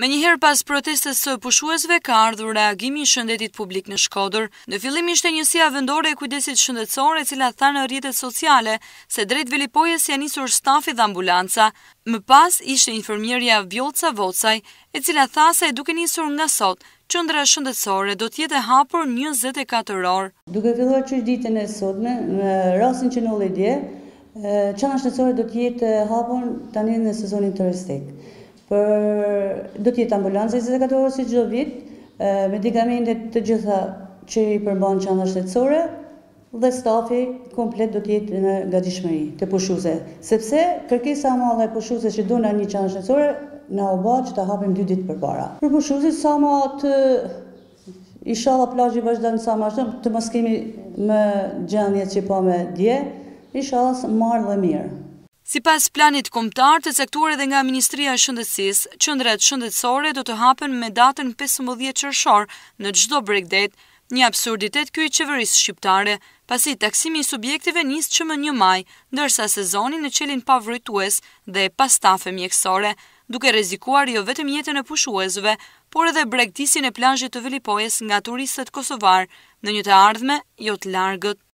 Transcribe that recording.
Me njëherë pas protestës së pushuesve ka ardhur reagimi shëndetit publik në Shkodër. Në fillim ishte njësia vendore e kujdesit shëndetësore e cila tha në rjetet sociale se drejt velipojes janë njësur stafi dhe ambulanca. Më pas ishte informirja Vjolca Vocaj e cila tha se e duke njësur nga sot qëndra shëndetësore do tjetë e hapur 24 orë. Duke filluar që ditën e sotme, në rasin që në ledje, qëndra shëndetësore do tjetë hapur tani në sezonin të rëstekë për do të jetë ambulanca 24 orë si çdo vit, medikamentet të gjitha që i përbën qendra shtetësore dhe stafi komplet do të jetë në gatishmëri të pushuese, sepse kërkesa e madhe e pushuese që duan një qendër shtetësore na u që ta hapim dy ditë përpara. Për pushuesit sa më të inshallah plazhi vazhdon sa më shumë të mos kemi më gjendje që po me dje, inshallah marr dhe mirë. Si pas planit komptar të sektore dhe nga Ministria e Shëndësis, qëndret shëndetsore do të hapen me datën 15 qërshor në gjdo bregdet, një absurditet i qeverisë shqiptare, pasi taksimi i subjektive njësë që më një maj, ndërsa sezoni në qelin pa dhe pas tafe mjekësore, duke rezikuar jo vetëm jetën e pushuezve, por edhe bregtisin e plajët të vilipojes nga turistët kosovar në një të ardhme, jo të largët.